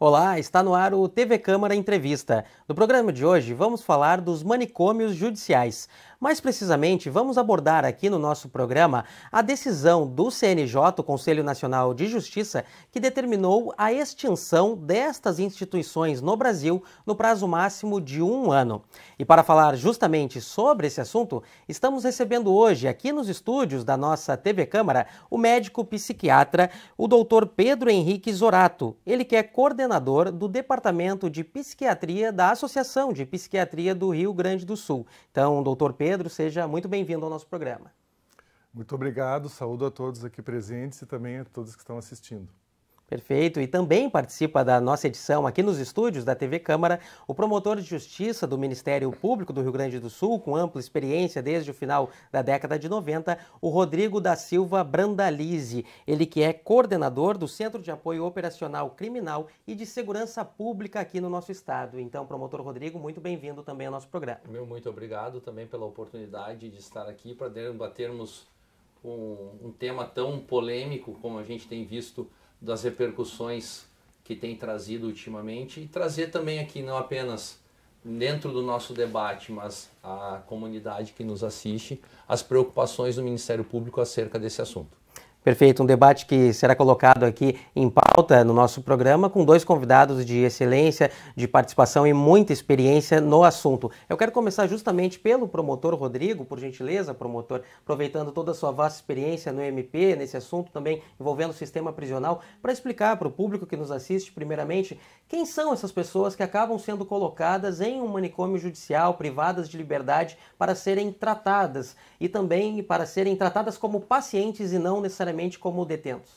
Olá, está no ar o TV Câmara Entrevista. No programa de hoje vamos falar dos manicômios judiciais. Mais precisamente, vamos abordar aqui no nosso programa a decisão do CNJ, o Conselho Nacional de Justiça, que determinou a extinção destas instituições no Brasil no prazo máximo de um ano. E para falar justamente sobre esse assunto, estamos recebendo hoje, aqui nos estúdios da nossa TV Câmara, o médico psiquiatra, o doutor Pedro Henrique Zorato. Ele que é coordenador do Departamento de Psiquiatria da Associação de Psiquiatria do Rio Grande do Sul. Então, doutor Pedro, Pedro, seja muito bem-vindo ao nosso programa. Muito obrigado, saúdo a todos aqui presentes e também a todos que estão assistindo. Perfeito. E também participa da nossa edição aqui nos estúdios da TV Câmara o promotor de justiça do Ministério Público do Rio Grande do Sul, com ampla experiência desde o final da década de 90, o Rodrigo da Silva Brandalize. Ele que é coordenador do Centro de Apoio Operacional Criminal e de Segurança Pública aqui no nosso estado. Então, promotor Rodrigo, muito bem-vindo também ao nosso programa. Meu muito obrigado também pela oportunidade de estar aqui para debatermos um, um tema tão polêmico como a gente tem visto das repercussões que tem trazido ultimamente e trazer também aqui não apenas dentro do nosso debate, mas a comunidade que nos assiste, as preocupações do Ministério Público acerca desse assunto. Perfeito, um debate que será colocado aqui em pauta no nosso programa com dois convidados de excelência, de participação e muita experiência no assunto. Eu quero começar justamente pelo promotor Rodrigo, por gentileza, promotor, aproveitando toda a sua vasta experiência no MP, nesse assunto também envolvendo o sistema prisional, para explicar para o público que nos assiste, primeiramente, quem são essas pessoas que acabam sendo colocadas em um manicômio judicial, privadas de liberdade, para serem tratadas e também para serem tratadas como pacientes e não necessariamente como detentos?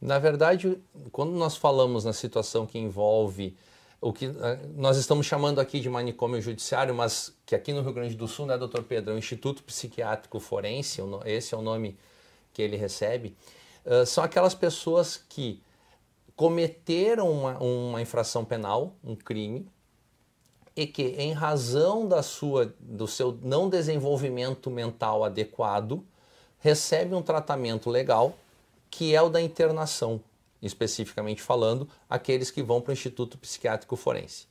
Na verdade, quando nós falamos na situação que envolve o que eh, nós estamos chamando aqui de manicômio judiciário, mas que aqui no Rio Grande do Sul, né, doutor Pedro, é o Instituto Psiquiátrico Forense, esse é o nome que ele recebe, eh, são aquelas pessoas que cometeram uma, uma infração penal, um crime, e que, em razão da sua, do seu não desenvolvimento mental adequado, recebe um tratamento legal, que é o da internação, especificamente falando, aqueles que vão para o Instituto Psiquiátrico Forense.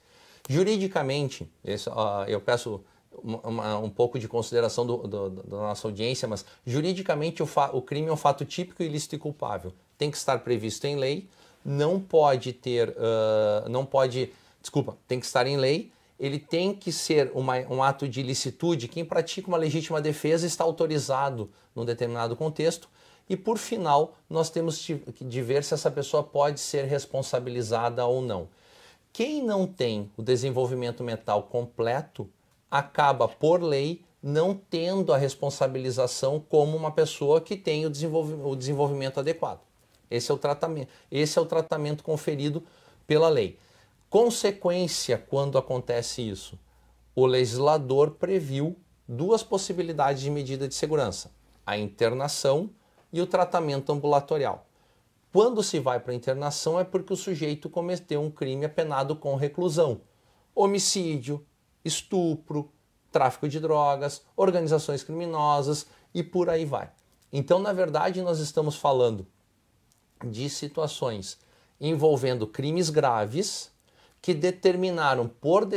Juridicamente, uh, eu peço uma, um pouco de consideração do, do, da nossa audiência, mas juridicamente o, o, crime é um fato típico, ilícito e culpável. Tem que estar previsto em lei, não pode ter, uh, não pode, desculpa, tem que estar em lei, ele tem que ser uma, um ato de ilicitude. Quem pratica uma legítima defesa está autorizado num determinado contexto. E por final, nós temos de ver se essa pessoa pode ser responsabilizada ou não. Quem não tem o desenvolvimento mental completo acaba, por lei, não tendo a responsabilização como uma pessoa que tem o, desenvolv o desenvolvimento adequado. Esse é o tratamento, esse é o tratamento conferido pela lei. Consequência, quando acontece isso, o legislador previu duas possibilidades de medida de segurança: a internação e o tratamento ambulatorial. Quando se vai para a internação é porque o sujeito cometeu um crime apenado com reclusão. Homicídio, estupro, tráfico de drogas, organizações criminosas e por aí vai. Então, na verdade, nós estamos falando de situações envolvendo crimes graves que determinaram por,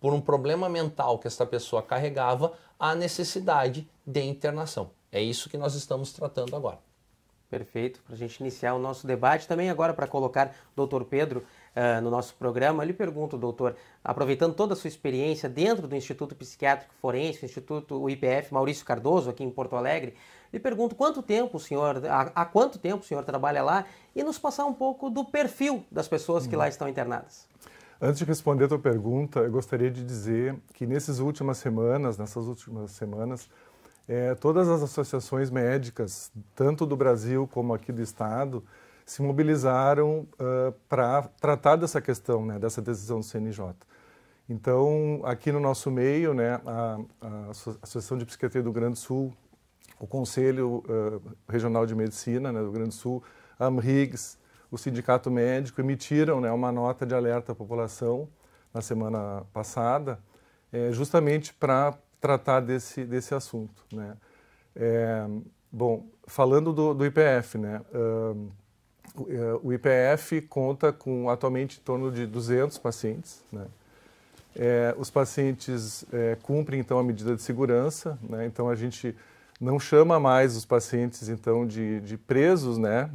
por um problema mental que essa pessoa carregava a necessidade de internação. É isso que nós estamos tratando agora. Perfeito. Para a gente iniciar o nosso debate, também agora para colocar o Dr. Pedro uh, no nosso programa, eu lhe pergunto, doutor, aproveitando toda a sua experiência dentro do Instituto Psiquiátrico Forense, Instituto IPF Maurício Cardoso, aqui em Porto Alegre, lhe pergunto quanto tempo o senhor, há, quanto tempo o senhor trabalha lá e nos passar um pouco do perfil das pessoas que lá estão internadas. Antes de responder a tua pergunta, eu gostaria de dizer que nessas últimas semanas, nessas últimas semanas, é, todas as associações médicas, tanto do Brasil como aqui do Estado, se mobilizaram uh, para tratar dessa questão, né, dessa decisão do CNJ. Então, aqui no nosso meio, né, a, a Associação de Psiquiatria do Grande Sul o Conselho uh, Regional de Medicina né, do Rio Grande do Sul, a AMRIGS, o Sindicato Médico emitiram né, uma nota de alerta à população na semana passada, é, justamente para tratar desse, desse assunto. Né? É, bom, falando do, do IPF, né, uh, o IPF conta com atualmente em torno de 200 pacientes. Né? É, os pacientes cumprem então a medida de segurança, né? então a gente não chama mais os pacientes, então, de, de presos, né?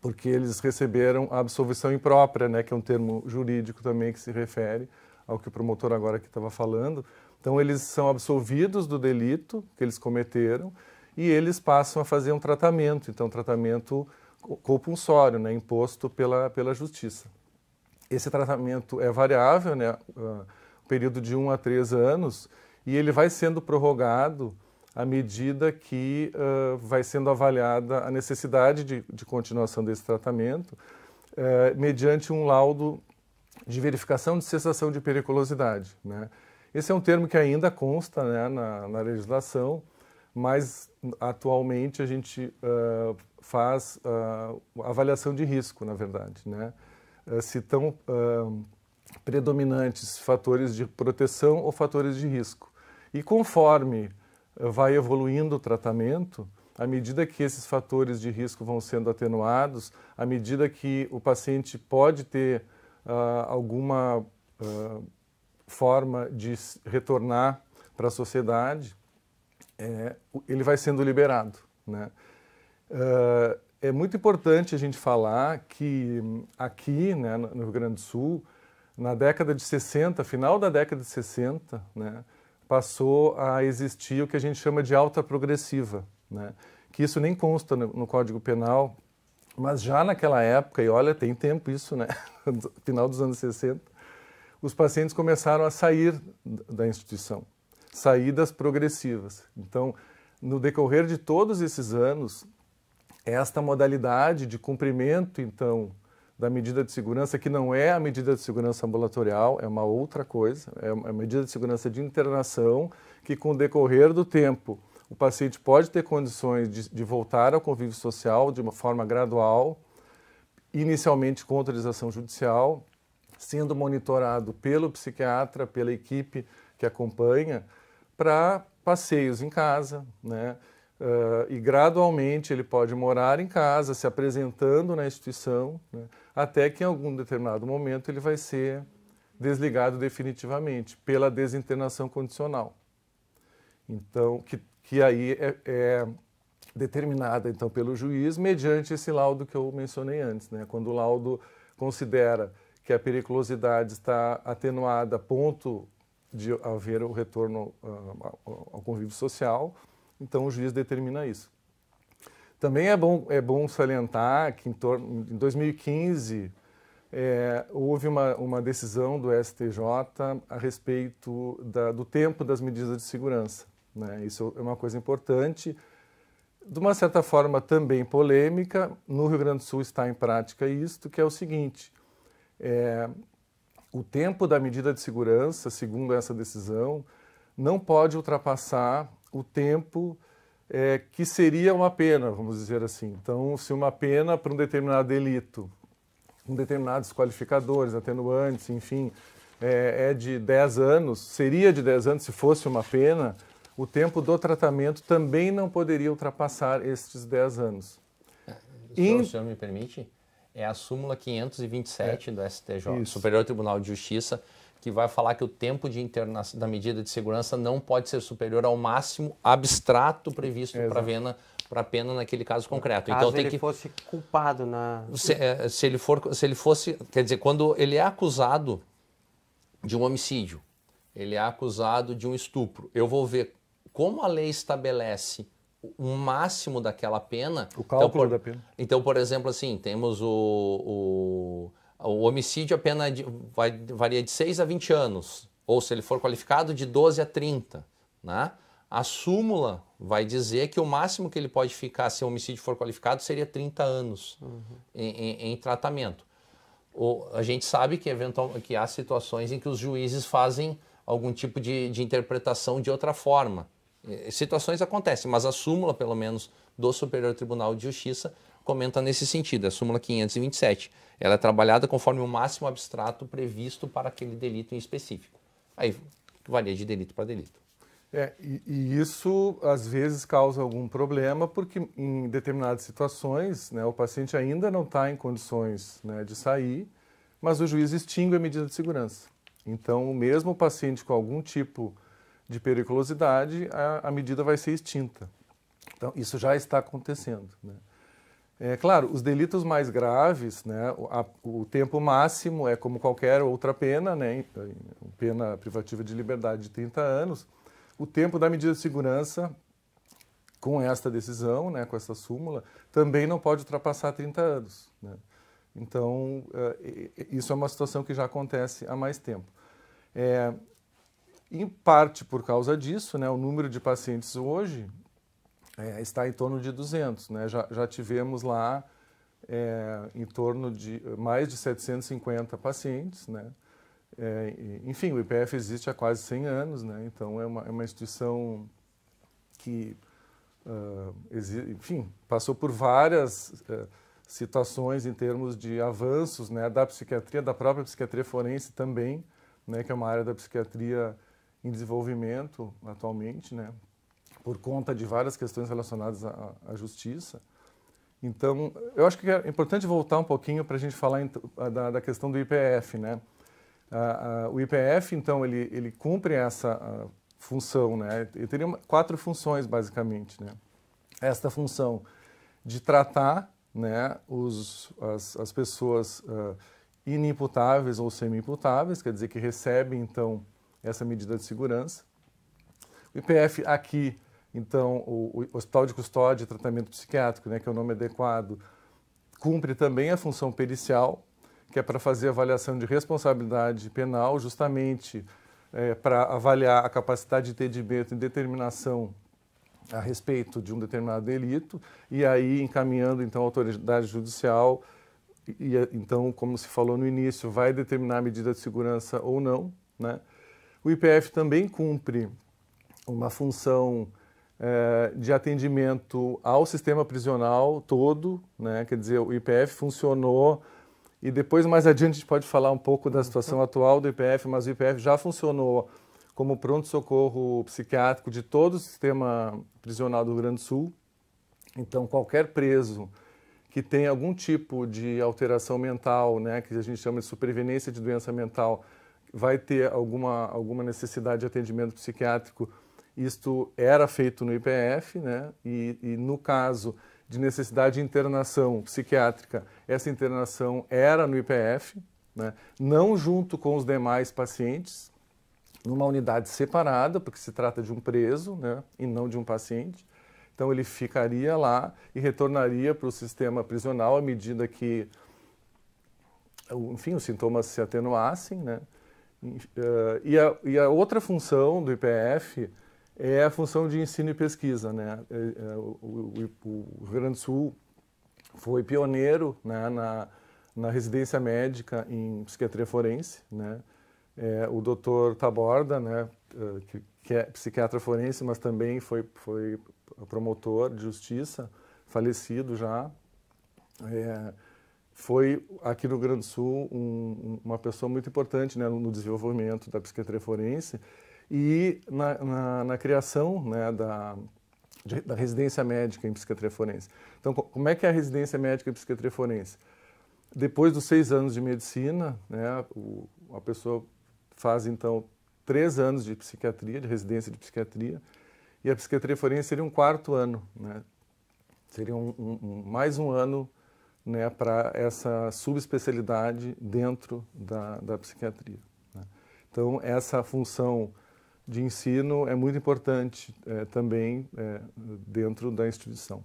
Porque eles receberam a absolvição imprópria, né? Que é um termo jurídico também que se refere ao que o promotor agora que estava falando. Então, eles são absolvidos do delito que eles cometeram e eles passam a fazer um tratamento, então, tratamento compulsório, né, imposto pela, pela justiça. Esse tratamento é variável, né, uh, período de um a três anos, e ele vai sendo prorrogado à medida que uh, vai sendo avaliada a necessidade de, de continuação desse tratamento, uh, mediante um laudo de verificação de cessação de periculosidade. Né? Esse é um termo que ainda consta né, na, na, legislação, mas atualmente a gente uh, faz avaliação de risco, na verdade. Né? se estão predominantes fatores de proteção ou fatores de risco. E conforme vai evoluindo o tratamento, à medida que esses fatores de risco vão sendo atenuados, à medida que o paciente pode ter uh, alguma uh, forma de retornar para a sociedade, é, ele vai sendo liberado. Né? Uh, é muito importante a gente falar que aqui né, no Rio Grande do Sul, na década de 60, final da década de 60, né, passou a existir o que a gente chama de alta progressiva, né? que isso nem consta no, no Código Penal, mas já naquela época, e olha, tem tempo isso, né? final dos anos 60, os pacientes começaram a sair da instituição, saídas progressivas. Então, no decorrer de todos esses anos, esta modalidade de cumprimento, então, da medida de segurança, que não é a medida de segurança ambulatorial, é uma outra coisa, é a medida de segurança de internação, que com o decorrer do tempo o paciente pode ter condições de, de voltar ao convívio social de uma forma gradual, inicialmente com autorização judicial, sendo monitorado pelo psiquiatra, pela equipe que acompanha, para passeios em casa, né? uh, e gradualmente ele pode morar em casa, se apresentando na instituição, né, até que em algum determinado momento ele vai ser desligado definitivamente pela desinternação condicional. Então, que, que aí é, é determinada então pelo juiz mediante esse laudo que eu mencionei antes, né? Quando o laudo considera que a periculosidade está atenuada a ponto de haver o retorno uh, ao convívio social, então o juiz determina isso. Também é bom, é bom salientar que em, torno, em 2015 é, houve uma, uma decisão do STJ a respeito da, do tempo das medidas de segurança. Né? Isso é uma coisa importante, de uma certa forma também polêmica. No Rio Grande do Sul está em prática isto, que é o seguinte: é, o tempo da medida de segurança, segundo essa decisão, não pode ultrapassar o tempo é, que seria uma pena, vamos dizer assim. Então, se uma pena para um determinado delito, com um determinados qualificadores, atenuantes, enfim, é, é, de 10 anos, seria de 10 anos se fosse uma pena, o tempo do tratamento também não poderia ultrapassar estes 10 anos. É, se In... o senhor me permite, é a súmula 527 é. do STJ, Isso. Superior Tribunal de Justiça, que vai falar que o tempo de da medida de segurança não pode ser superior ao máximo abstrato previsto para pena para pena naquele caso concreto. Então caso então tem ele que fosse culpado na se, é, se ele for se ele fosse quer dizer quando ele é acusado de um homicídio, ele é acusado de um estupro. Eu vou ver como a lei estabelece o máximo daquela pena. O cálculo então, por, da pena. Então, por exemplo, assim, temos o, o o homicídio a é pena de, vai, varia de 6 a 20 anos, ou se ele for qualificado, de 12 a 30. Né? A súmula vai dizer que o máximo que ele pode ficar, se o homicídio for qualificado, seria 30 anos uhum. em, em, em, tratamento. O, a gente sabe que, eventual, que há situações em que os juízes fazem algum tipo de, de interpretação de outra forma. Situações acontecem, mas a súmula, pelo menos, do Superior Tribunal de Justiça comenta nesse sentido, é a súmula 527. Ela é trabalhada conforme o máximo abstrato previsto para aquele delito em específico. Aí varia de delito para delito. É, e, e, isso às vezes causa algum problema, porque em determinadas situações né, o paciente ainda não está em condições né, de sair, mas o juiz extingue a medida de segurança. Então, mesmo o paciente com algum tipo de periculosidade, a, a medida vai ser extinta. Então, isso já está acontecendo. Né? É claro, os delitos mais graves, né, a, o tempo máximo é como qualquer outra pena, né, pena privativa de liberdade de 30 anos. O tempo da medida de segurança, com esta decisão, né, com essa súmula, também não pode ultrapassar 30 anos. Né? Então, é, é, isso é uma situação que já acontece há mais tempo. É, em parte por causa disso, né, o número de pacientes hoje é, está em torno de 200. Né? Já, já tivemos lá é, em torno de mais de 750 pacientes. Né? É, enfim, o IPF existe há quase 100 anos, né? então é uma, é uma instituição que, uh, enfim, passou por várias uh, situações em termos de avanços né? da psiquiatria, da própria psiquiatria forense também, né? que é uma área da psiquiatria em desenvolvimento atualmente, né? por conta de várias questões relacionadas à, à justiça. Então, eu acho que é importante voltar um pouquinho para a gente falar em, da, da, questão do IPF, né? o IPF, então, ele, ele cumpre essa função, né? Ele teria quatro funções, basicamente, né? Esta função de tratar né, os, as, as pessoas uh, inimputáveis ou semi-imputáveis, quer dizer que recebem, então, essa medida de segurança. O IPF aqui então, o, o Hospital de Custódia e Tratamento Psiquiátrico, né, que é o nome adequado, cumpre também a função pericial, que é para fazer avaliação de responsabilidade penal, justamente é, para avaliar a capacidade de entendimento e determinação a respeito de um determinado delito, e aí encaminhando então a autoridade judicial, e, então, como se falou no início, vai determinar a medida de segurança ou não. Né? O IPF também cumpre uma função é, de atendimento ao sistema prisional todo, né? quer dizer, o IPF funcionou e depois mais adiante a gente pode falar um pouco da situação atual do IPF, mas o IPF já funcionou como pronto-socorro psiquiátrico de todo o sistema prisional do Rio Grande do Sul. Então, qualquer preso que tem algum tipo de alteração mental, né, que a gente chama de superveniência de doença mental, vai ter alguma, alguma necessidade de atendimento psiquiátrico isto era feito no IPF, né? E, e no caso de necessidade de internação psiquiátrica, essa internação era no IPF, né? não junto com os demais pacientes, numa unidade separada, porque se trata de um preso né? e não de um paciente. Então ele ficaria lá e retornaria para o sistema prisional à medida que, enfim, os sintomas se atenuassem. Né? E, eh, a, e a outra função do IPF é a função de ensino e pesquisa. Né? É, é, o, Rio Grande do Sul foi pioneiro né, na, na residência médica em psiquiatria forense. Né? É, o doutor Taborda, né, é, que, que, é psiquiatra forense, mas também foi, foi promotor de justiça, falecido já, é, foi aqui no Rio Grande do Sul um, uma pessoa muito importante né, no desenvolvimento da psiquiatria forense. E na, na, na criação né, da, de, da residência médica em psiquiatria forense. Então, como é que é a residência médica em psiquiatria forense? Depois dos seis anos de medicina, né, o, a pessoa faz, então, três anos de psiquiatria, de residência de psiquiatria, e a psiquiatria forense seria um quarto ano, né? seria um, um, mais um ano né, para essa subespecialidade dentro da, da psiquiatria. Né? Então, essa função de ensino é muito importante é, também é, dentro da instituição.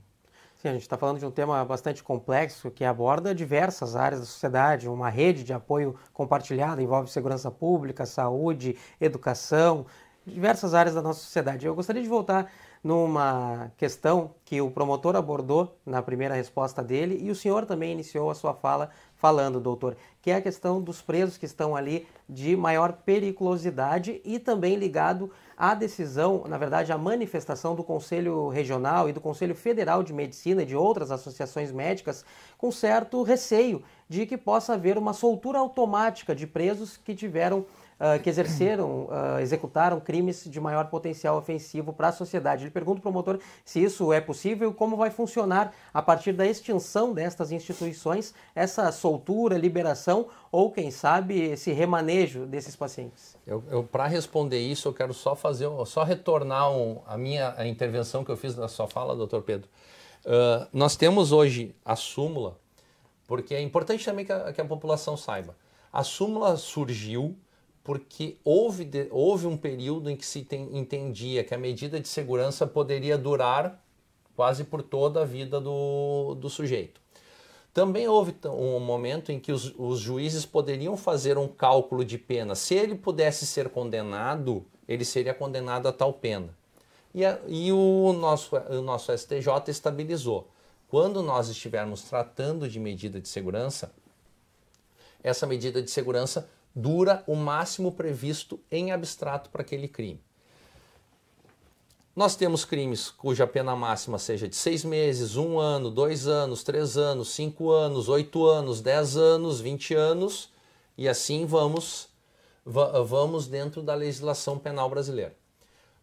Sim, a gente está falando de um tema bastante complexo que aborda diversas áreas da sociedade, uma rede de apoio compartilhada envolve segurança pública, saúde, educação, diversas áreas da nossa sociedade. Eu gostaria de voltar numa questão que o promotor abordou na primeira resposta dele e o senhor também iniciou a sua fala falando, doutor, que é a questão dos presos que estão ali de maior periculosidade e também ligado à decisão, na verdade, à manifestação do Conselho Regional e do Conselho Federal de Medicina e de outras associações médicas com certo receio de que possa haver uma soltura automática de presos que tiveram ah, que exerceram, uh, executaram crimes de maior potencial ofensivo para a sociedade. Ele pergunta ao promotor se isso é possível, como vai funcionar a partir da extinção destas instituições, essa soltura, liberação ou, quem sabe, esse remanejo desses pacientes. Eu, eu para responder isso, eu quero só fazer, só retornar um, a minha a intervenção que eu fiz na sua fala, doutor Pedro. Uh, nós temos hoje a súmula, porque é importante também que a, que a população saiba. A súmula surgiu porque houve, de, houve um período em que se tem, entendia que a medida de segurança poderia durar quase por toda a vida do, do sujeito. Também houve um momento em que os, os juízes poderiam fazer um cálculo de pena. Se ele pudesse ser condenado, ele seria condenado a tal pena. E, a, e o, nosso, o nosso STJ estabilizou. Quando nós estivermos tratando de medida de segurança, essa medida de segurança dura o máximo previsto em abstrato para aquele crime. Nós temos crimes cuja pena máxima seja de seis meses, um ano, dois anos, três anos, cinco anos, oito anos, dez anos, vinte anos, e assim vamos, vamos dentro da legislação penal brasileira.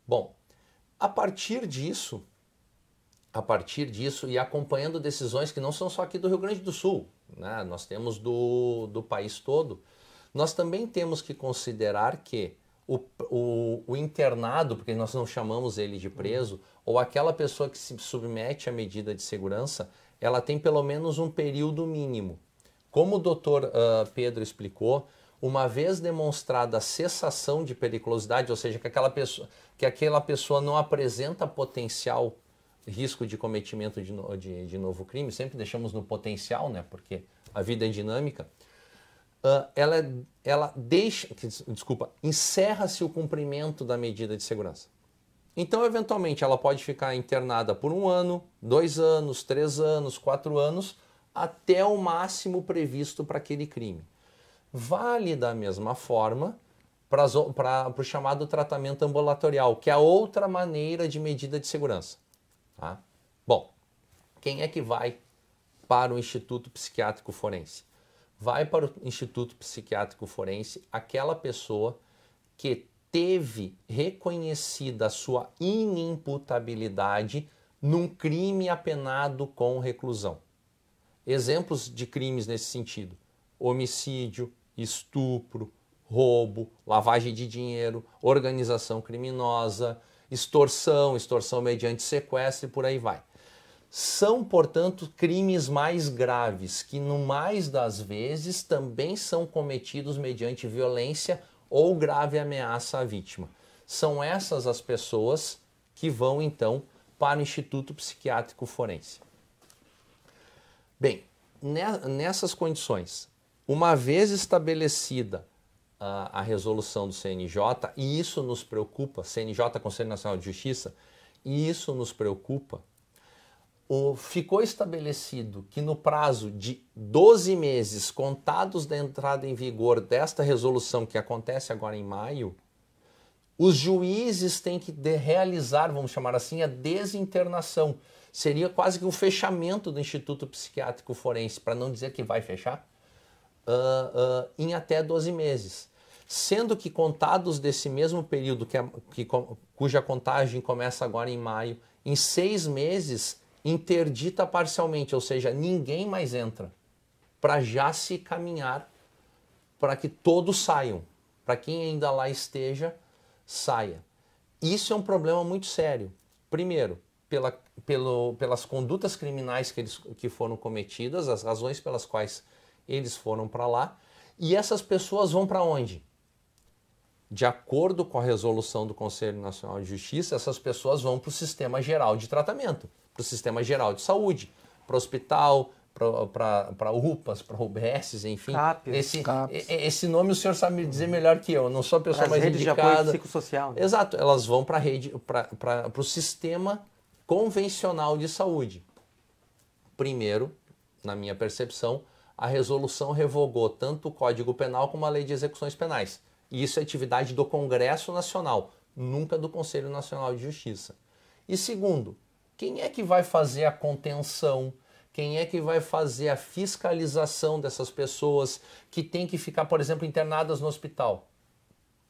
Bom, a partir disso, a partir disso e acompanhando decisões que não são só aqui do Rio Grande do Sul, né? nós temos do, do país todo, nós também temos que considerar que o, o, o internado, porque nós não chamamos ele de preso, ou aquela pessoa que se submete à medida de segurança, ela tem pelo menos um período mínimo. Como o doutor uh, Pedro explicou, uma vez demonstrada a cessação de periculosidade, ou seja, que aquela pessoa, que aquela pessoa não apresenta potencial risco de cometimento de, no, de, de novo crime, sempre deixamos no potencial, né? porque a vida é dinâmica, ah, ela, ela deixa, desculpa, encerra-se o cumprimento da medida de segurança. Então, eventualmente, ela pode ficar internada por um ano, dois anos, três anos, quatro anos, até o máximo previsto para aquele crime. Vale da mesma forma para o chamado tratamento ambulatorial, que é outra maneira de medida de segurança. Tá? Bom, quem é que vai para o Instituto Psiquiátrico Forense? vai para o Instituto Psiquiátrico Forense aquela pessoa que teve reconhecida a sua inimputabilidade num crime apenado com reclusão. Exemplos de crimes nesse sentido: homicídio, estupro, roubo, lavagem de dinheiro, organização criminosa, extorsão, extorsão mediante sequestro e por aí vai. São, portanto, crimes mais graves, que no mais das vezes também são cometidos mediante violência ou grave ameaça à vítima. São essas as pessoas que vão então para o Instituto Psiquiátrico Forense. Bem, nessas condições, uma vez estabelecida a, a resolução do CNJ, e isso nos preocupa, CNJ, Conselho Nacional de Justiça, e isso nos preocupa, o, ficou estabelecido que no prazo de 12 meses contados da entrada em vigor desta resolução, que acontece agora em maio, os juízes têm que realizar, vamos chamar assim, a desinternação. Seria quase que um fechamento do Instituto Psiquiátrico Forense, para não dizer que vai fechar, uh, uh, em até 12 meses. Sendo que contados desse mesmo período, que, que, cuja contagem começa agora em maio, em seis meses interdita parcialmente, ou seja, ninguém mais entra, para já se caminhar para que todos saiam, para quem ainda lá esteja, saia. Isso é um problema muito sério. Primeiro, pela, pelo, pelas condutas criminais que, eles, que foram cometidas, as razões pelas quais eles foram para lá, e essas pessoas vão para onde? De acordo com a resolução do Conselho Nacional de Justiça, essas pessoas vão para o sistema geral de tratamento para o sistema geral de saúde, para o hospital, para UPAs, para UBS, enfim. CAPES, esse, CAPES. esse nome o senhor sabe me dizer melhor que eu, não sou a pessoa As mais redes indicada. De apoio psicossocial. Né? Exato, elas vão para rede, para o sistema convencional de saúde. Primeiro, na minha percepção, a resolução revogou tanto o Código Penal como a Lei de Execuções Penais. E isso é atividade do Congresso Nacional, nunca do Conselho Nacional de Justiça. E segundo, quem é que vai fazer a contenção? Quem é que vai fazer a fiscalização dessas pessoas que têm que ficar, por exemplo, internadas no hospital?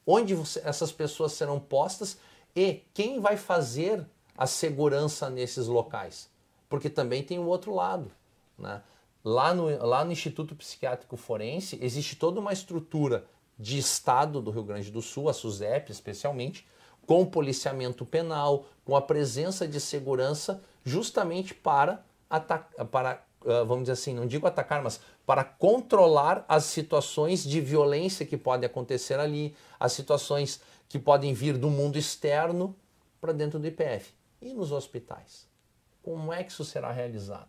Onde você, essas pessoas serão postas e quem vai fazer a segurança nesses locais? Porque também tem o outro lado. Né? Lá, no, lá no Instituto Psiquiátrico Forense existe toda uma estrutura de Estado do Rio Grande do Sul, a SUSEP especialmente, com policiamento penal, com a presença de segurança, justamente para, atacar, ah, vamos dizer assim, não digo atacar, mas para controlar as situações de violência que podem acontecer ali, as situações que podem vir do mundo externo para dentro do IPF. E nos hospitais? Como é que isso será realizado?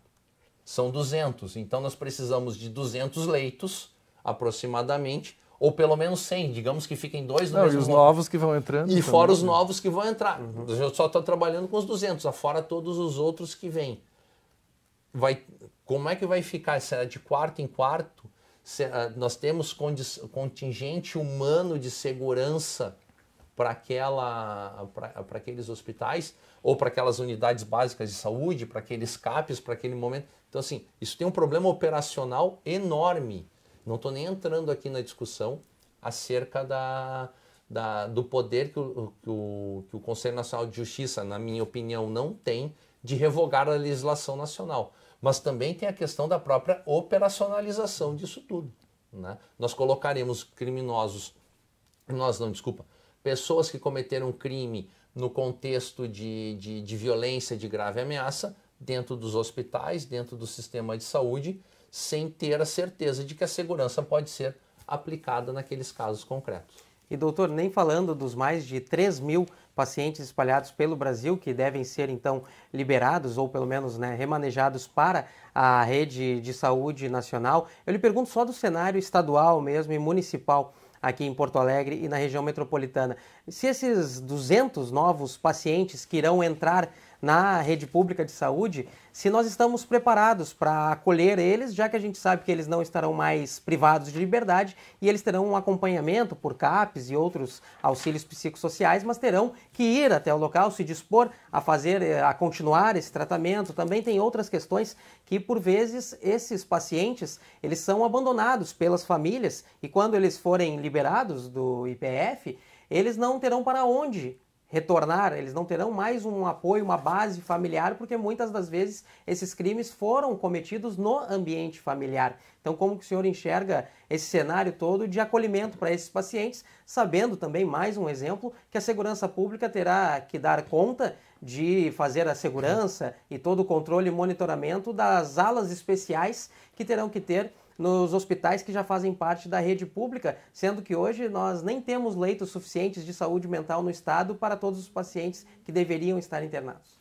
São 200, então nós precisamos de 200 leitos, aproximadamente, ou pelo menos 100, digamos que fiquem dois no Não, e os novos que vão entrando. E também, fora os né? novos que vão entrar. Uhum. Eu só estou trabalhando com os 200, afora todos os outros que vêm. Vai, como é que vai ficar? Será é de quarto em quarto? Ah, nós temos contingente humano de segurança para aqueles hospitais ou para aquelas unidades básicas de saúde, para aqueles CAPs, para aquele momento. Então, assim, isso tem um problema operacional enorme não estou nem entrando aqui na discussão acerca da, da, do poder que o, que, o, que o Conselho Nacional de Justiça, na minha opinião, não tem de revogar a legislação nacional. Mas também tem a questão da própria operacionalização disso tudo. Né? Nós colocaremos criminosos, nós não, desculpa, pessoas que cometeram crime no contexto de, de, de violência de grave ameaça dentro dos hospitais, dentro do sistema de saúde, sem ter a certeza de que a segurança pode ser aplicada naqueles casos concretos. E doutor, nem falando dos mais de 3 mil pacientes espalhados pelo Brasil que devem ser então liberados ou pelo menos né, remanejados para a rede de saúde nacional, eu lhe pergunto só do cenário estadual mesmo e municipal aqui em Porto Alegre e na região metropolitana. Se esses 200 novos pacientes que irão entrar na rede pública de saúde, se nós estamos preparados para acolher eles, já que a gente sabe que eles não estarão mais privados de liberdade e eles terão um acompanhamento por CAPES e outros auxílios psicossociais, mas terão que ir até o local, se dispor a fazer, eh, a continuar esse tratamento. Também tem outras questões que, por vezes, esses pacientes eles são abandonados pelas famílias e quando eles forem liberados do IPF, eles não terão para onde retornar, eles não terão mais um apoio, uma base familiar, porque muitas das vezes esses crimes foram cometidos no ambiente familiar. Então, como que o senhor enxerga esse cenário todo de acolhimento para esses pacientes, sabendo também, mais um exemplo, que a segurança pública terá que dar conta de fazer a segurança e todo o controle e monitoramento das alas especiais que terão que ter nos hospitais que já fazem parte da rede pública, sendo que hoje nós nem temos leitos suficientes de saúde mental no estado para todos os pacientes que deveriam estar internados.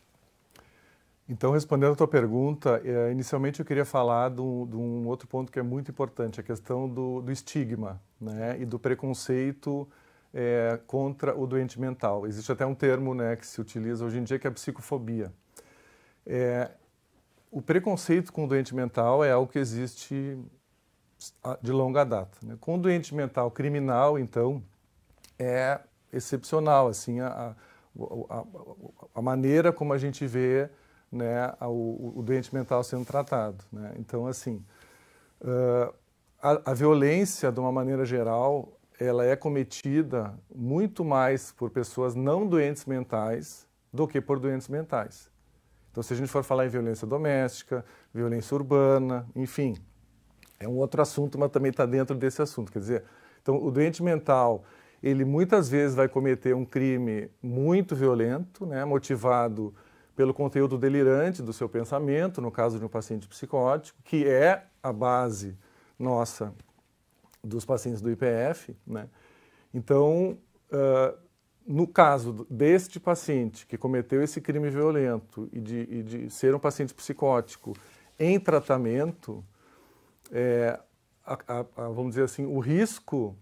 Então, respondendo a tua pergunta, é, inicialmente eu queria falar de um, de um outro ponto que é muito importante, a questão do, do estigma né, e do preconceito é, contra o doente mental. Existe até um termo né, que se utiliza hoje em dia que é a psicofobia. É, o preconceito com o doente mental é algo que existe de longa data. Né? Com o doente mental criminal, então, é excepcional assim a, a, a maneira como a gente vê né, o, o doente mental sendo tratado. Né? Então, assim, uh, a, a violência, de uma maneira geral, ela é cometida muito mais por pessoas não doentes mentais do que por doentes mentais. Então, se a gente for falar em violência doméstica, violência urbana, enfim, é um outro assunto, mas também está dentro desse assunto. Quer dizer, então o doente mental ele muitas vezes vai cometer um crime muito violento, né, motivado pelo conteúdo delirante do seu pensamento, no caso de um paciente psicótico, que é a base nossa dos pacientes do IPF, né? Então, uh, no caso deste paciente que cometeu esse crime violento e de, e de ser um paciente psicótico em tratamento, é, a, a, vamos dizer assim, o risco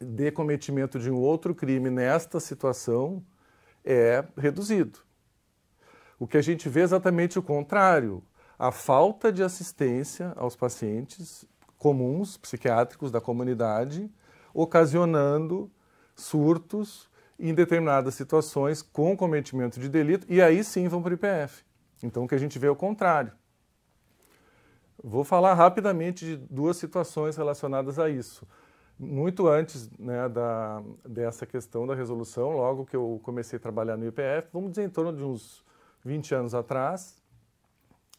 de cometimento de um outro crime nesta situação é reduzido. O que a gente vê é exatamente o contrário. A falta de assistência aos pacientes comuns, psiquiátricos da comunidade, ocasionando surtos em determinadas situações com cometimento de delito, e aí sim vão para o IPF. Então o que a gente vê é o contrário. Vou falar rapidamente de duas situações relacionadas a isso. Muito antes né, da, dessa questão da resolução, logo que eu comecei a trabalhar no IPF, vamos dizer em torno de uns 20 anos atrás,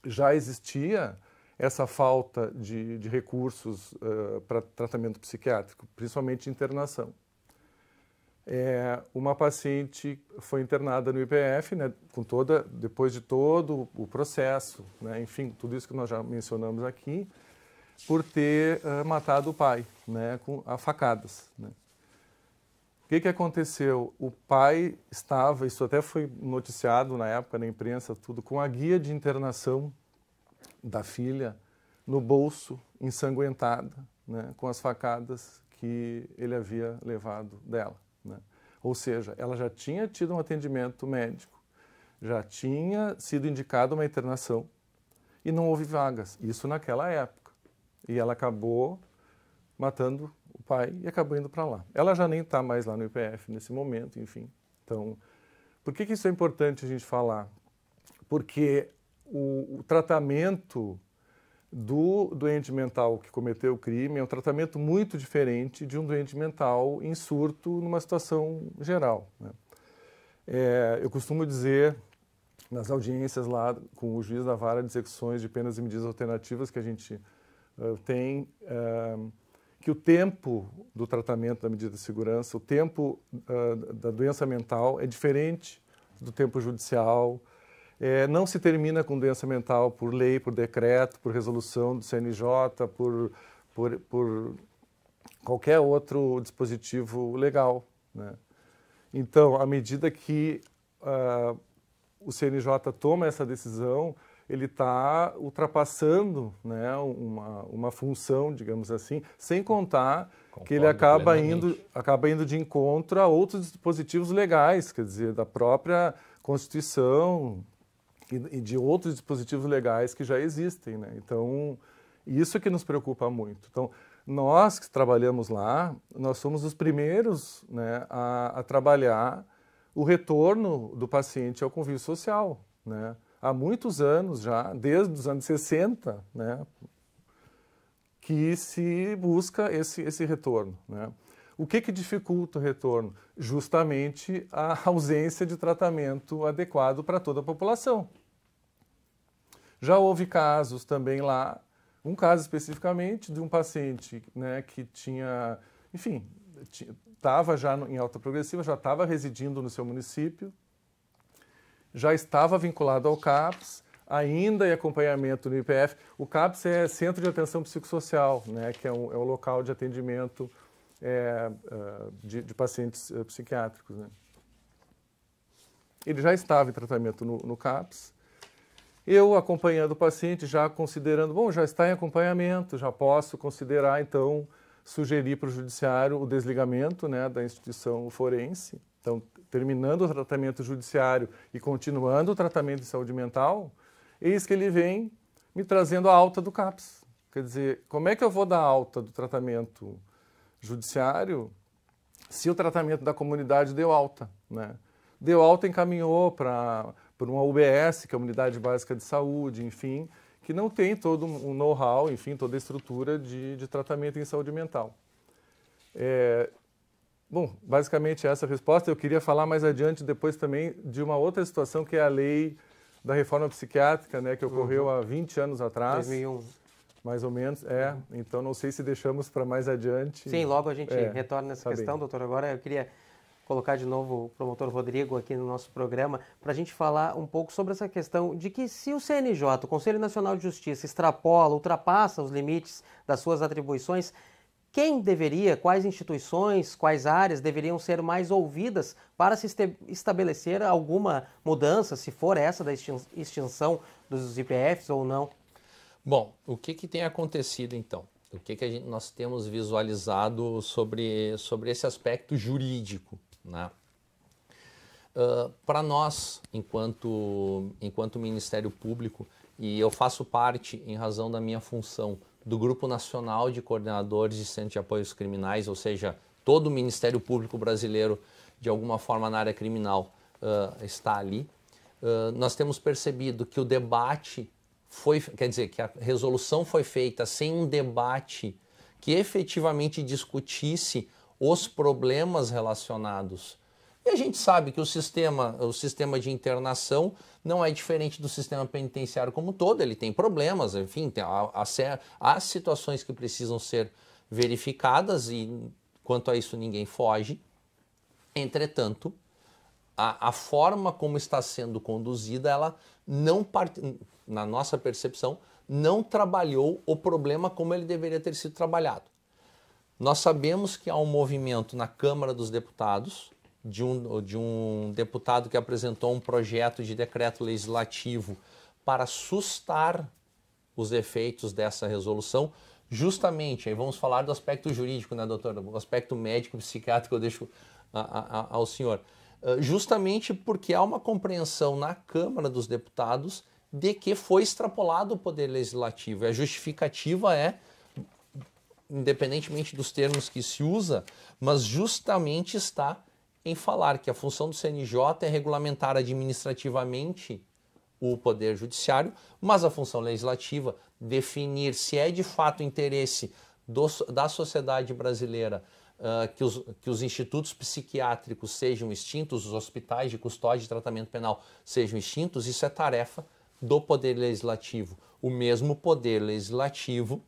já existia essa falta de, de recursos uh, para tratamento psiquiátrico, principalmente internação é, uma paciente foi internada no IPF, né, com toda, depois de todo o processo, né, enfim, tudo isso que nós já mencionamos aqui, por ter uh, matado o pai, né, com a facadas. Né. O que, que aconteceu? O pai estava, isso até foi noticiado na época na imprensa, tudo, com a guia de internação da filha no bolso, ensanguentada, né, com as facadas que ele havia levado dela. Né? Ou seja, ela já tinha tido um atendimento médico, já tinha sido indicada uma internação e não houve vagas. Isso naquela época. E ela acabou matando o pai e acabou indo para lá. Ela já nem está mais lá no IPF nesse momento, enfim. Então, por que, que isso é importante a gente falar? Porque o, o tratamento do doente mental que cometeu o crime é um tratamento muito diferente de um doente mental em surto numa situação geral. Né? É, eu costumo dizer nas audiências lá com o juiz da vara de execuções de penas e medidas alternativas que a gente uh, tem, uh, que o tempo do tratamento da medida de segurança, o tempo uh, da doença mental é diferente do tempo judicial, é, não se termina com doença mental por lei, por decreto, por resolução do CNJ, por, por, por qualquer outro dispositivo legal. Né? Então, à medida que uh, o CNJ toma essa decisão, ele está ultrapassando né, uma, uma função, digamos assim, sem contar Concordo que ele acaba indo, acaba indo de encontro a outros dispositivos legais, quer dizer, da própria Constituição, e, e de outros dispositivos legais que já existem. Né? Então, isso é que nos preocupa muito. Então, nós que trabalhamos lá, nós somos os primeiros né, a, a, trabalhar o retorno do paciente ao convívio social. Né? Há muitos anos já, desde os anos 60, né, que se busca esse, esse retorno. Né? O que, que dificulta o retorno? Justamente a ausência de tratamento adequado para toda a população. Já houve casos também lá, um caso especificamente de um paciente né, que tinha, enfim, estava já em alta progressiva, já estava residindo no seu município, já estava vinculado ao CAPS, ainda em acompanhamento no IPF. O CAPS é Centro de Atenção Psicossocial, né, que é um, é um local de atendimento é, é de, de, pacientes é, psiquiátricos. Né. Ele já estava em tratamento no, no CAPS, eu acompanhando o paciente, já considerando, bom, já está em acompanhamento, já posso considerar, então, sugerir para o judiciário o desligamento né, da instituição forense. Então, terminando o tratamento judiciário e continuando o tratamento de saúde mental, eis que ele vem me trazendo a alta do CAPS. Quer dizer, como é que eu vou dar alta do tratamento judiciário se o tratamento da comunidade deu alta, né? Deu alta, encaminhou para por uma UBS, que é a Unidade Básica de Saúde, enfim, que não tem todo um know-how, enfim, toda a estrutura de, de tratamento em saúde mental. É, bom, basicamente essa resposta. Eu queria falar mais adiante depois também de uma outra situação que é a lei da reforma psiquiátrica, né, que ocorreu uhum. há 20 anos atrás. 2001. Mais ou menos, é. Então não sei se deixamos para mais adiante. Sim, logo a gente é, retorna nessa tá questão, bem. doutor. Agora eu queria colocar de novo o promotor Rodrigo aqui no nosso programa para a gente falar um pouco sobre essa questão de que se o CNJ, o Conselho Nacional de Justiça, extrapola, ultrapassa os limites das suas atribuições, quem deveria, quais instituições, quais áreas deveriam ser mais ouvidas para se estabelecer alguma mudança, se for essa da extinção dos IPFs ou não? Bom, o que, que tem acontecido então? O que, que gente, nós temos visualizado sobre, sobre esse aspecto jurídico? Né? Uh, ah, Para nós, enquanto, enquanto Ministério Público, e eu faço parte, em razão da minha função, do Grupo Nacional de Coordenadores de Centro de Apoios Criminais, ou seja, todo o Ministério Público brasileiro, de alguma forma na área criminal, uh, está ali. Uh, nós temos percebido que o debate foi, quer dizer, que a resolução foi feita sem um debate que efetivamente discutisse os problemas relacionados. E a gente sabe que o sistema, o sistema de internação não é diferente do sistema penitenciário como todo, ele tem problemas, enfim, tem, há, há, há situações que precisam ser verificadas e quanto a isso ninguém foge. Entretanto, a, a, forma como está sendo conduzida, ela não, na nossa percepção, não trabalhou o problema como ele deveria ter sido trabalhado. Nós sabemos que há um movimento na Câmara dos Deputados, de um, de um deputado que apresentou um projeto de decreto legislativo para sustar os efeitos dessa resolução, justamente, aí vamos falar do aspecto jurídico, né, doutora? O aspecto médico, psiquiátrico, eu deixo a, a, ao senhor. Ah, justamente porque há uma compreensão na Câmara dos Deputados de que foi extrapolado o poder legislativo. E a justificativa é independentemente dos termos que se usa, mas justamente está em falar que a função do CNJ é regulamentar administrativamente o poder judiciário, mas a função legislativa definir se é de fato interesse do, da sociedade brasileira uh, que, os, que os institutos psiquiátricos sejam extintos, os hospitais de custódia e tratamento penal sejam extintos, isso é tarefa do poder legislativo. O mesmo poder legislativo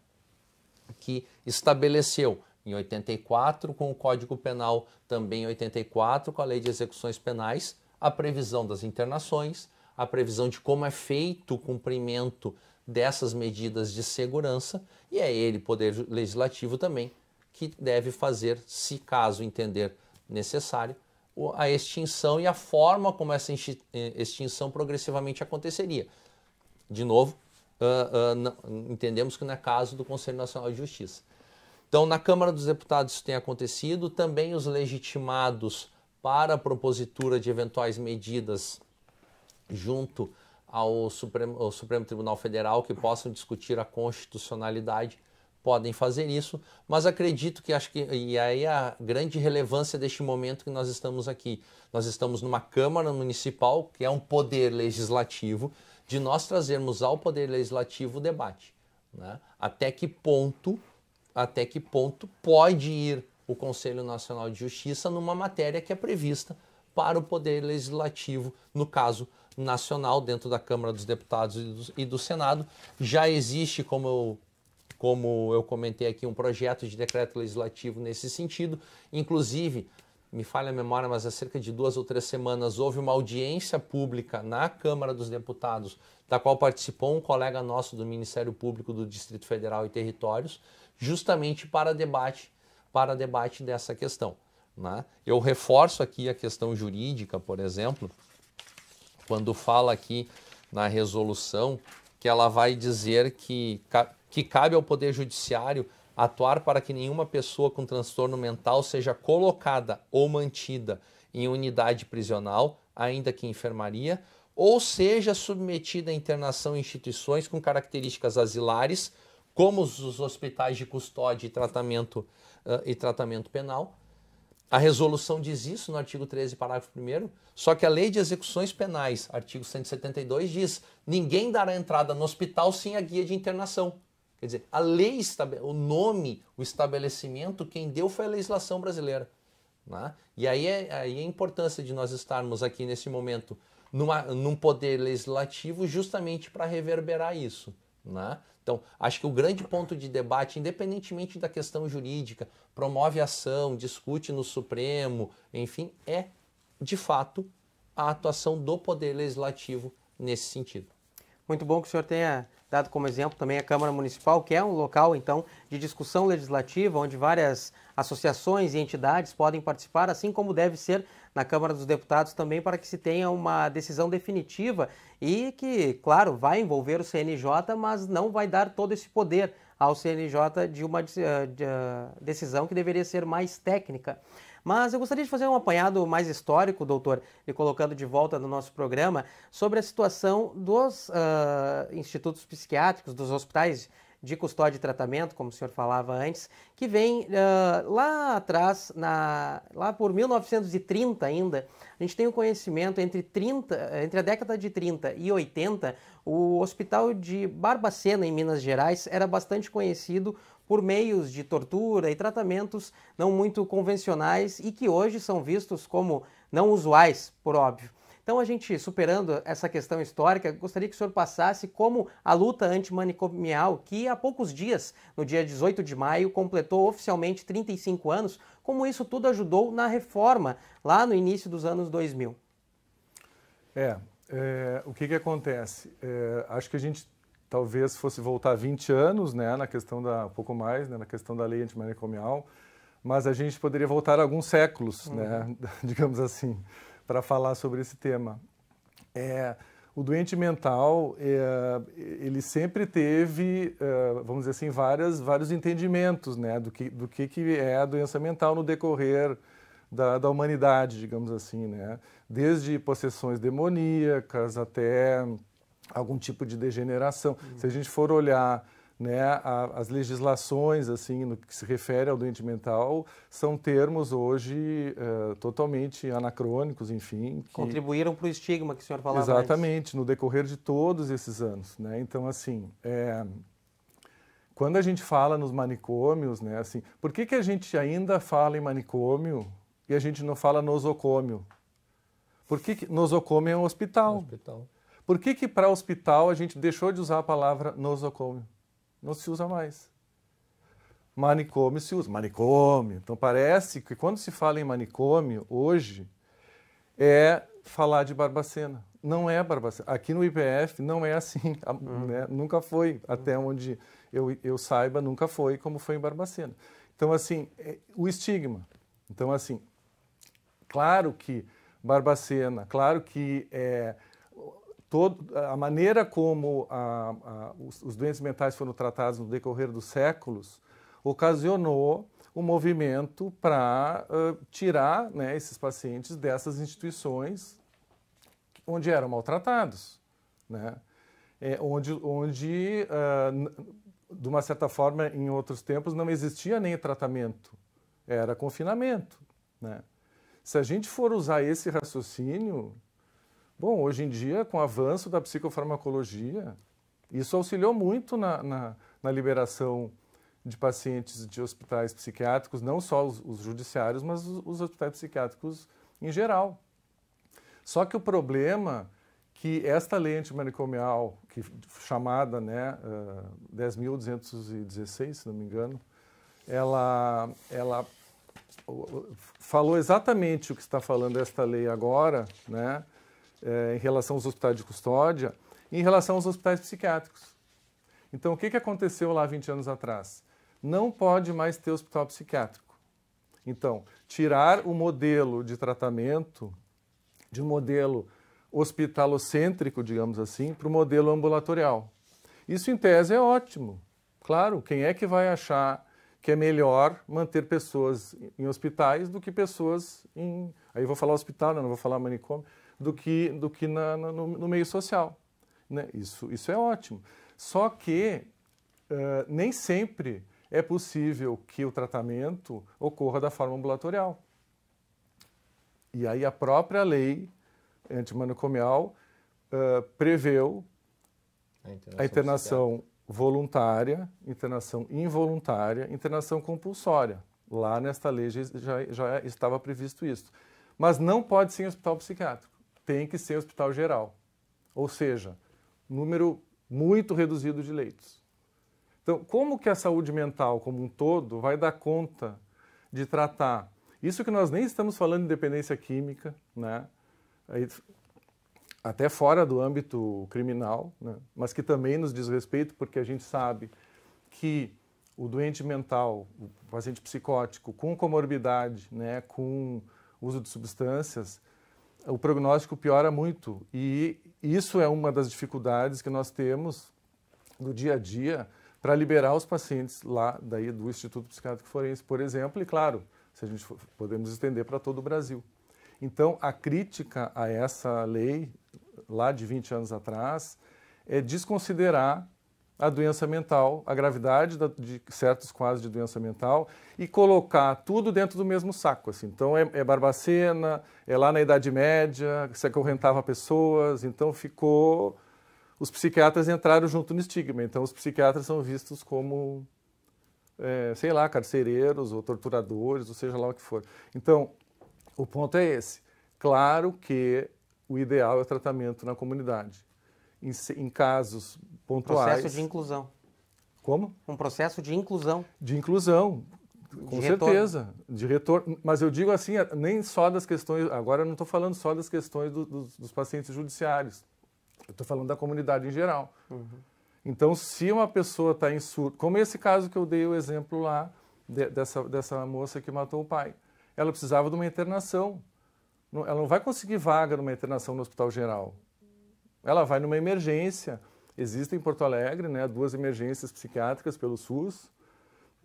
que estabeleceu em 84 com o Código Penal, também em 84 com a Lei de Execuções Penais, a previsão das internações, a previsão de como é feito o cumprimento dessas medidas de segurança e é ele, Poder Legislativo também, que deve fazer, se caso entender necessário, a extinção e a forma como essa eh, extinção progressivamente aconteceria. De novo, uh, entendemos que não é caso do Conselho Nacional de Justiça. Então, na Câmara dos Deputados isso tem acontecido, também os legitimados para a propositura de eventuais medidas junto ao Supremo, ao Supremo Tribunal Federal que possam discutir a constitucionalidade podem fazer isso, mas acredito que acho que e aí é a grande relevância deste momento que nós estamos aqui. Nós estamos numa Câmara Municipal, que é um poder legislativo, de nós trazermos ao Poder Legislativo o debate. Né? Até que ponto, até que ponto pode ir o Conselho Nacional de Justiça numa matéria que é prevista para o Poder Legislativo, no caso nacional, dentro da Câmara dos Deputados e do, e do Senado. Já existe, como eu, como eu comentei aqui, um projeto de decreto legislativo nesse sentido. Inclusive, me falha a memória, mas há cerca de duas ou três semanas, houve uma audiência pública na Câmara dos Deputados, da qual participou um colega nosso do Ministério Público do Distrito Federal e Territórios, justamente para debate, para debate dessa questão. Né? Eu reforço aqui a questão jurídica, por exemplo, quando fala aqui na resolução que ela vai dizer que, que cabe ao Poder Judiciário atuar para que nenhuma pessoa com transtorno mental seja colocada ou mantida em unidade prisional, ainda que enfermaria, ou seja submetida à internação em instituições com características asilares, como os hospitais de custódia e tratamento, uh, e tratamento penal. A resolução diz isso no artigo 13, parágrafo 1. Só que a Lei de Execuções Penais, artigo 172, diz: ninguém dará entrada no hospital sem a guia de internação. Quer dizer, a lei, o nome, o estabelecimento, quem deu foi a legislação brasileira. Né? E aí, é, aí é a importância de nós estarmos aqui nesse momento numa, num poder legislativo justamente para reverberar isso. Né? Então, acho que o grande ponto de debate, independentemente da questão jurídica, promove ação, discute no Supremo, enfim, é de fato a atuação do Poder Legislativo nesse sentido. Muito bom que o senhor tenha dado como exemplo também a Câmara Municipal, que é um local então de discussão legislativa, onde várias associações e entidades podem participar, assim como deve ser na Câmara dos Deputados também, para que se tenha uma decisão definitiva e que, claro, vai envolver o CNJ, mas não vai dar todo esse poder ao CNJ de uma de, eh, de, eh, decisão que deveria ser mais técnica. Mas eu gostaria de fazer um apanhado mais histórico, doutor, e colocando de volta no nosso programa, sobre a situação dos uh, institutos psiquiátricos, dos hospitais de custódia e tratamento, como o senhor falava antes, que vem uh, lá atrás, na, lá por 1930 ainda, a gente tem o um conhecimento entre, 30, entre a década de 30 e 80, o hospital de Barbacena, em Minas Gerais, era bastante conhecido por meios de tortura e tratamentos não muito convencionais e que hoje são vistos como não usuais, por óbvio. Então, a gente, superando essa questão histórica, gostaria que o senhor passasse como a luta antimanicomial, que há poucos dias, no dia 18 de maio, completou oficialmente 35 anos, como isso tudo ajudou na reforma, lá no início dos anos 2000. É, é o que, que acontece? É, acho que a gente talvez fosse voltar 20 anos, né, na questão da um pouco mais, né, na questão da lei antimanicomial, mas a gente poderia voltar alguns séculos, né, uhum. né, digamos assim, para falar sobre esse tema. É, o doente mental, é, ele sempre teve, é, vamos dizer assim, várias, vários entendimentos, né, do que, do que, que é a doença mental no decorrer da, da humanidade, digamos assim, né, desde possessões demoníacas até algum tipo de degeneração. Uhum. Se a gente for olhar né, a, as legislações assim no que se refere ao doente mental são termos hoje uh, totalmente anacrônicos, enfim. Que... Contribuíram para o estigma que o senhor falava. Exatamente, antes. no decorrer de todos esses anos. Né? Então, assim, é... quando a gente fala nos manicômios, né, assim, por que, que a gente ainda fala em manicômio e a gente não fala nosocômio? Porque que, nosocômio é um hospital. Um hospital. Por que, que para hospital a gente deixou de usar a palavra nosocômio? Não se usa mais. Manicômio se usa. Manicômio. Então parece que quando se fala em manicômio hoje, é falar de Barbacena. Não é Barbacena. Aqui no IPF não é assim. Uhum. Né? Nunca foi, até uhum. onde eu, eu saiba, nunca foi como foi em Barbacena. Então, assim, é o estigma. Então, assim, claro que Barbacena, claro que é, todo, a maneira como a, a, os, os doentes mentais foram tratados no decorrer dos séculos ocasionou o um movimento para uh, tirar né, esses pacientes dessas instituições onde eram maltratados, né? É, onde, onde uh, de uma certa forma, em outros tempos, não existia nem tratamento, era confinamento. Né? Se a gente for usar esse raciocínio, Bom, hoje em dia, com o avanço da psicofarmacologia, isso auxiliou muito na, na, na liberação de pacientes de hospitais psiquiátricos, não só os, os judiciários, mas os, os, hospitais psiquiátricos em geral. Só que o problema que esta lei antimanicomial, que, chamada né, uh, eh, 10.216, se não me engano, ela, ela falou exatamente o que está falando esta lei agora, né, eh, em relação aos hospitais de custódia e em relação aos hospitais psiquiátricos. Então, o que, que aconteceu lá 20 anos atrás? Não pode mais ter hospital psiquiátrico. Então, tirar o modelo de tratamento de um modelo hospitalocêntrico, digamos assim, para o modelo ambulatorial. Isso, em tese, é ótimo. Claro, quem é que vai achar que é melhor manter pessoas em hospitais do que pessoas em. Aí vou falar hospital, né, não vou falar manicômio do que, do que na, na, no, no, meio social. Né? Isso, isso é ótimo. Só que uh, nem sempre é possível que o tratamento ocorra da forma ambulatorial. E aí a própria lei antimanicomial uh, preveu a internação, a internação voluntária, internação involuntária, internação compulsória. Lá nesta lei já, já estava previsto isso. Mas não pode ser em hospital psiquiátrico tem que ser hospital geral, ou seja, número muito reduzido de leitos. Então, como que a saúde mental como um todo vai dar conta de tratar isso que nós nem estamos falando de dependência química, né? até fora do âmbito criminal, né? mas que também nos diz respeito, porque a gente sabe que o doente mental, o paciente psicótico com comorbidade, né, com uso de substâncias, o prognóstico piora muito. E isso é uma das dificuldades que nós temos no dia a dia para liberar os pacientes lá daí do Instituto Psiquiátrico Forense, por exemplo, e claro, se a gente for, podemos estender para todo o Brasil. Então, a crítica a essa lei lá de 20 anos atrás é desconsiderar a doença mental, a gravidade da, de certos quadros de doença mental e colocar tudo dentro do mesmo saco. Assim. Então é, é Barbacena, é lá na Idade Média, se acorrentava pessoas, então ficou. Os psiquiatras entraram junto no estigma, então os psiquiatras são vistos como, é, sei lá, carcereiros ou torturadores, ou seja lá o que for. Então, o ponto é esse. Claro que o ideal é o tratamento na comunidade em, em casos pontuais. Processo de inclusão. Como? Um processo de inclusão. De inclusão, com de certeza, retorno. de retorno. Mas eu digo assim, nem só das questões, agora eu não estou falando só das questões do, do, dos pacientes judiciários, eu estou falando da comunidade em geral. Uhum. Então, se uma pessoa está em surto, como esse caso que eu dei o exemplo lá, de, dessa, dessa moça que matou o pai, ela precisava de uma internação. Ela não vai conseguir vaga numa internação no hospital geral. Ela vai numa emergência. Existem em Porto Alegre né, duas emergências psiquiátricas pelo SUS,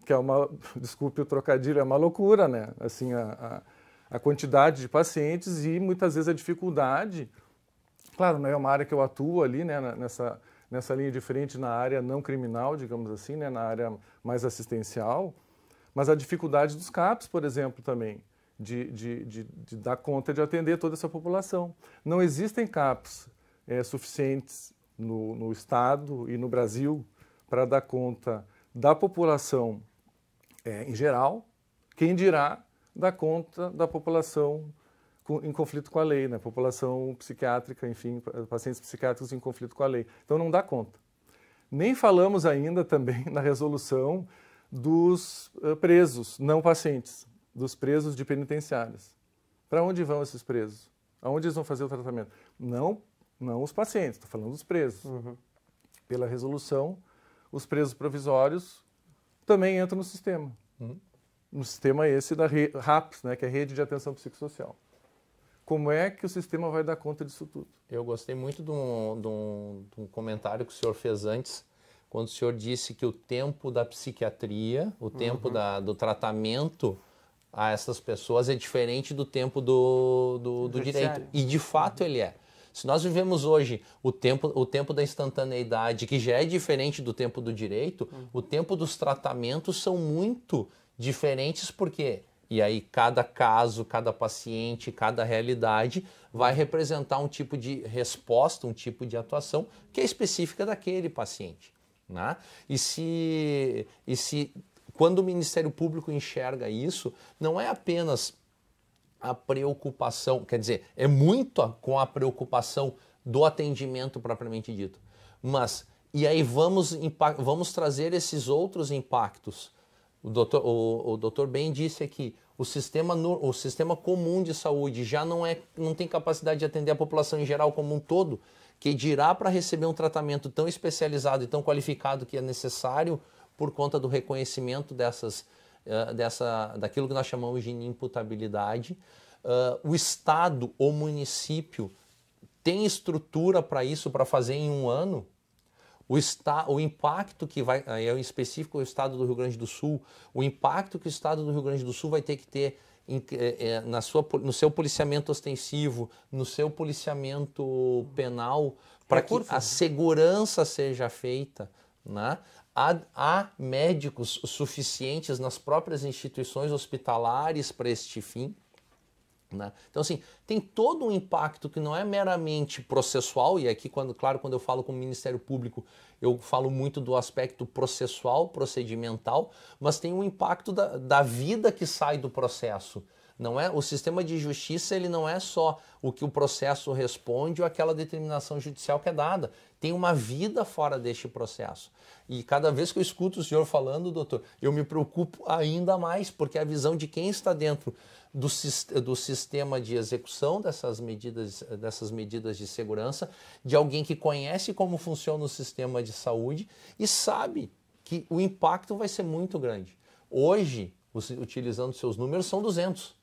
que é uma, desculpe o trocadilho, é uma loucura, né? Assim, a, a, a quantidade de pacientes e muitas vezes a dificuldade. Claro, não é uma área que eu atuo ali, né, nessa, nessa linha de frente, na área não criminal, digamos assim, né, na área mais assistencial, mas a dificuldade dos CAPs, por exemplo, também. De, de, de, de, dar conta de atender toda essa população. Não existem CAPs é, suficientes no, no Estado e no Brasil para dar conta da população é, em geral, quem dirá dar conta da população em conflito com a lei, né? população psiquiátrica, enfim, pacientes psiquiátricos em conflito com a lei. Então não dá conta. Nem falamos ainda também na resolução dos eh, presos, não pacientes, dos presos de penitenciárias. Para onde vão esses presos? Aonde eles vão fazer o tratamento? Não não os pacientes, estou falando dos presos. Uhum. Pela resolução, os presos provisórios também entram no sistema. Uhum. No sistema esse da RAPS, né, que é a Rede de Atenção Psicossocial. Como é que o sistema vai dar conta disso tudo? Eu gostei muito de um, de um, de um comentário que o senhor fez antes, quando o senhor disse que o tempo da psiquiatria, o tempo uhum. da, do tratamento a essas pessoas é diferente do tempo do, do, do direito. E de fato ele é. Se nós vivemos hoje o tempo, o tempo da instantaneidade, que já é diferente do tempo do direito, uhum. o tempo dos tratamentos são muito diferentes, porque e aí cada caso, cada paciente, cada realidade vai representar um tipo de resposta, um tipo de atuação que é específica daquele paciente. Né? E, se, e se quando o Ministério Público enxerga isso, não é apenas a preocupação, quer dizer, é muito com a preocupação do atendimento propriamente dito. Mas e aí vamos vamos trazer esses outros impactos. O doutor, o, o doutor Ben disse aqui, o sistema, o sistema comum de saúde já não, é, não tem capacidade de atender a população em geral como um todo, que dirá para receber um tratamento tão especializado e tão qualificado que é necessário por conta do reconhecimento dessas, eh, dessa, daquilo que nós chamamos de inimputabilidade. Uh, o Estado ou município tem estrutura para isso, para fazer em um ano? O, está, o impacto que vai, é em específico o Estado do Rio Grande do Sul, o impacto que o Estado do Rio Grande do Sul vai ter que ter eh, na sua, no seu policiamento ostensivo, no seu policiamento penal, para que a né? segurança seja feita. Né? Há, há médicos suficientes nas próprias instituições hospitalares para este fim. Né? Então, assim, tem todo um impacto que não é meramente processual, e aqui, quando, claro, quando eu falo com o Ministério Público, eu falo muito do aspecto processual, procedimental, mas tem um impacto da, da vida que sai do processo. Não é o sistema de justiça, ele não é só o que o processo responde ou aquela determinação judicial que é dada tem uma vida fora deste processo. E cada vez que eu escuto o senhor falando, doutor, eu me preocupo ainda mais, porque a visão de quem está dentro do, do sistema de execução dessas medidas, dessas medidas de segurança, de alguém que conhece como funciona o sistema de saúde e sabe que o impacto vai ser muito grande. Hoje, utilizando seus números, são 200.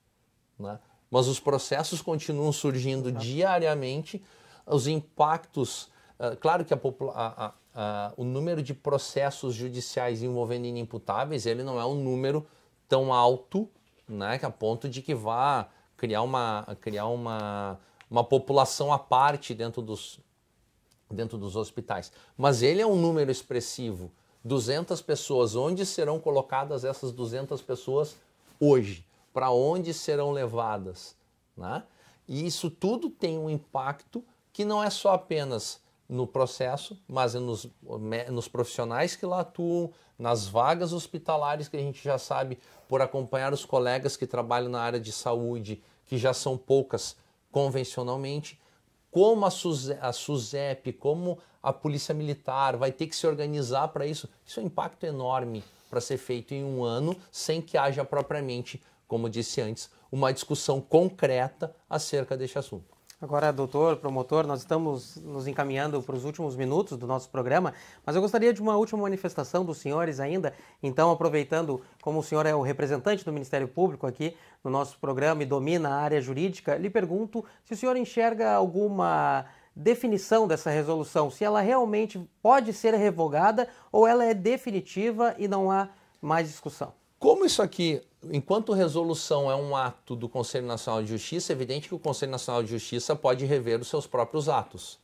Né? Mas os processos continuam surgindo diariamente, os impactos ah, claro que a, a, a, o número de processos judiciais envolvendo inimputáveis ele não é um número tão alto, né, que a ponto de que vá criar uma criar uma, uma população à parte dentro dos dentro dos hospitais. Mas ele é um número expressivo. 200 pessoas, onde serão colocadas essas 200 pessoas hoje? Para onde serão levadas? Né? E isso tudo tem um impacto que não é só apenas no processo, mas nos, nos profissionais que lá atuam, nas vagas hospitalares que a gente já sabe, por acompanhar os colegas que trabalham na área de saúde, que já são poucas convencionalmente, como a, Suze, a SUSEP, como a Polícia Militar vai ter que se organizar para isso. Isso é um impacto enorme para ser feito em um ano, sem que haja propriamente, como disse antes, uma discussão concreta acerca deste assunto. Agora, doutor, promotor, nós estamos nos encaminhando para os últimos minutos do nosso programa, mas eu gostaria de uma última manifestação dos senhores ainda. Então, aproveitando como o senhor é o representante do Ministério Público aqui no nosso programa e domina a área jurídica, lhe pergunto se o senhor enxerga alguma definição dessa resolução, se ela realmente pode ser revogada ou ela é definitiva e não há mais discussão. Como isso aqui enquanto resolução é um ato do Conselho Nacional de Justiça, é evidente que o Conselho Nacional de Justiça pode rever os seus próprios atos.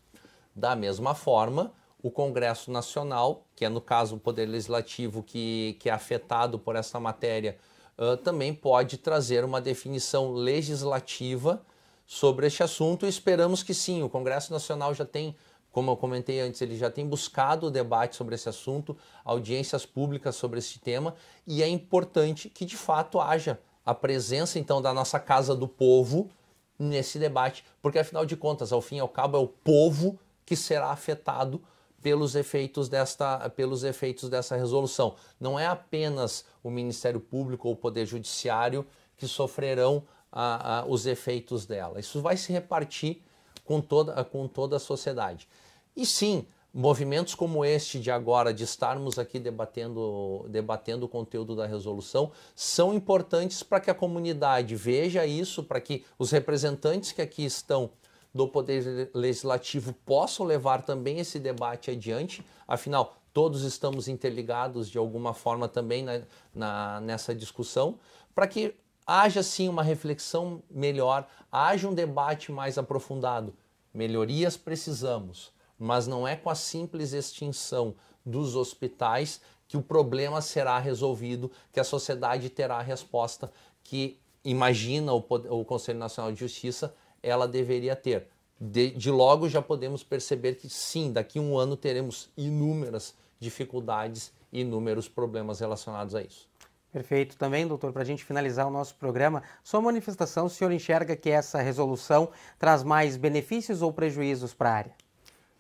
Da mesma forma, o Congresso Nacional, que é no caso o Poder Legislativo que, que é afetado por essa matéria, uh, também pode trazer uma definição legislativa sobre este assunto. Esperamos que sim, o Congresso Nacional já tem como eu comentei antes, ele já tem buscado o debate sobre esse assunto, audiências públicas sobre esse tema, e é importante que de fato haja a presença então da nossa Casa do Povo nesse debate, porque afinal de contas, ao fim e ao cabo, é o povo que será afetado pelos efeitos desta, pelos efeitos dessa resolução. Não é apenas o Ministério Público ou o Poder Judiciário que sofrerão a, a, os efeitos dela. Isso vai se repartir com toda, com toda a sociedade. E sim, movimentos como este de agora, de estarmos aqui debatendo, debatendo o conteúdo da resolução, são importantes para que a comunidade veja isso, para que os representantes que aqui estão do Poder Legislativo possam levar também esse debate adiante, afinal, todos estamos interligados de alguma forma também na, na nessa discussão, para que haja sim uma reflexão melhor, haja um debate mais aprofundado. Melhorias precisamos, mas não é com a simples extinção dos hospitais que o problema será resolvido, que a sociedade terá a resposta que imagina o, o Conselho Nacional de Justiça ela deveria ter. De, de logo já podemos perceber que sim, daqui a um ano teremos inúmeras dificuldades inúmeros problemas relacionados a isso. Perfeito. Também, doutor, para a gente finalizar o nosso programa, sua manifestação, o senhor enxerga que essa resolução traz mais benefícios ou prejuízos para a área?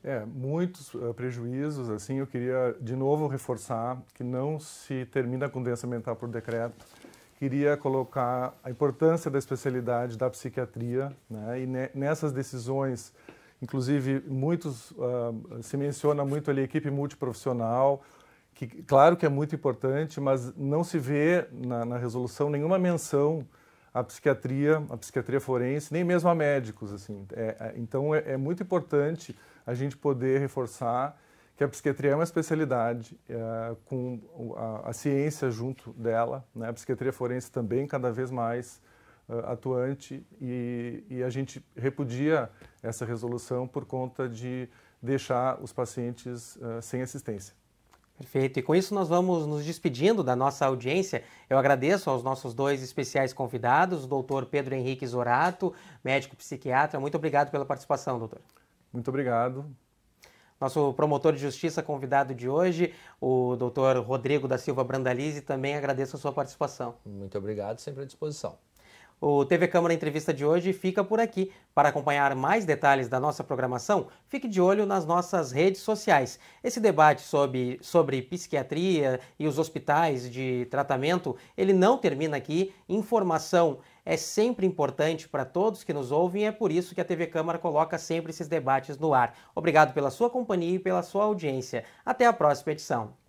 É, muitos uh, prejuízos, assim, eu queria de novo reforçar que não se termina a condensa mental por decreto. Queria colocar a importância da especialidade da psiquiatria, né, e ne nessas decisões, inclusive, muitos, uh, se menciona muito ali equipe multiprofissional, que claro que é muito importante, mas não se vê na, na resolução nenhuma menção à psiquiatria, à psiquiatria forense, nem mesmo a médicos. Assim. É, é então é, é muito importante a gente poder reforçar que a psiquiatria é uma especialidade, é, com a, a, ciência junto dela, né? a psiquiatria forense também cada vez mais uh, atuante, e, e, a gente repudia essa resolução por conta de deixar os pacientes uh, sem assistência. Perfeito. E com isso nós vamos nos despedindo da nossa audiência. Eu agradeço aos nossos dois especiais convidados, o doutor Pedro Henrique Zorato, médico psiquiatra. Muito obrigado pela participação, doutor. Muito obrigado. Nosso promotor de justiça convidado de hoje, o doutor Rodrigo da Silva Brandalize, também agradeço a sua participação. Muito obrigado, sempre à disposição. O TV Câmara Entrevista de hoje fica por aqui. Para acompanhar mais detalhes da nossa programação, fique de olho nas nossas redes sociais. Esse debate sobre, sobre psiquiatria e os hospitais de tratamento, ele não termina aqui. Informação é sempre importante para todos que nos ouvem e é por isso que a TV Câmara coloca sempre esses debates no ar. Obrigado pela sua companhia e pela sua audiência. Até a próxima edição.